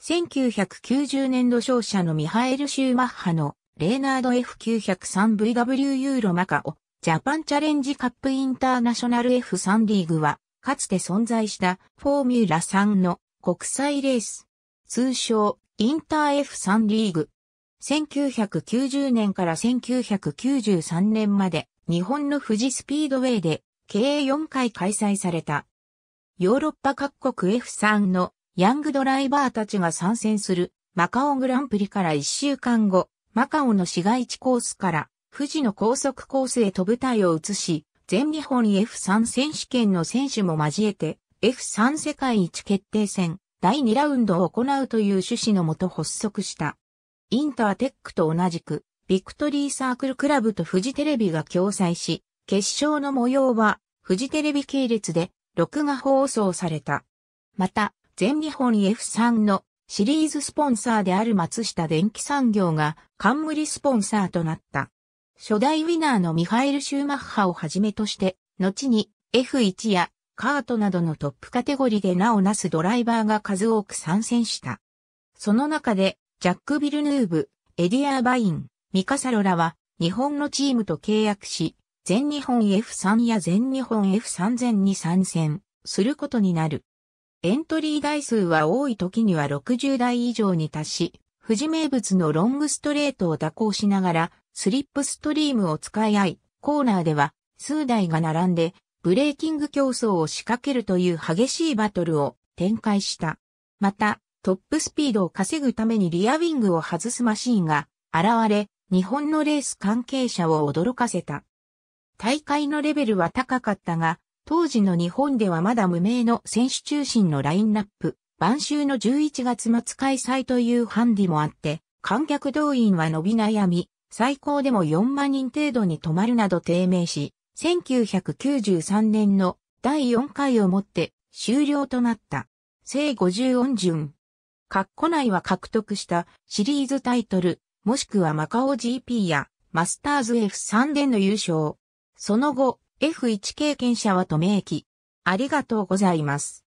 1990年度勝者のミハエル・シューマッハのレーナード F903VW ユーロマカオジャパンチャレンジカップインターナショナル F3 リーグはかつて存在したフォーミュラ3の国際レース通称インター F3 リーグ1990年から1993年まで日本の富士スピードウェイで計4回開催された。ヨーロッパ各国 F3 のヤングドライバーたちが参戦するマカオグランプリから1週間後、マカオの市街地コースから富士の高速コースへと舞台を移し、全日本 F3 選手権の選手も交えて F3 世界一決定戦第2ラウンドを行うという趣旨のもと発足した。インターテックと同じく、ビクトリーサークルクラブとフジテレビが共催し、決勝の模様はフジテレビ系列で録画放送された。また、全日本 F3 のシリーズスポンサーである松下電機産業が冠スポンサーとなった。初代ウィナーのミハイル・シューマッハをはじめとして、後に F1 やカートなどのトップカテゴリーで名をなすドライバーが数多く参戦した。その中で、ジャック・ビルヌーブ、エディアー・バイン、ミカサロラは日本のチームと契約し、全日本 F3 や全日本 F3000 に参戦することになる。エントリー台数は多い時には60台以上に達し、富士名物のロングストレートを蛇行しながら、スリップストリームを使い合い、コーナーでは数台が並んで、ブレーキング競争を仕掛けるという激しいバトルを展開した。また、トップスピードを稼ぐためにリアウィングを外すマシーンが現れ、日本のレース関係者を驚かせた。大会のレベルは高かったが、当時の日本ではまだ無名の選手中心のラインナップ、晩秋の11月末開催というハンディもあって、観客動員は伸び悩み、最高でも4万人程度に止まるなど低迷し、1993年の第4回をもって終了となった。聖50音順。ッコ内は獲得したシリーズタイトル、もしくはマカオ GP やマスターズ F3 での優勝。その後、F1 経験者はと明記。ありがとうございます。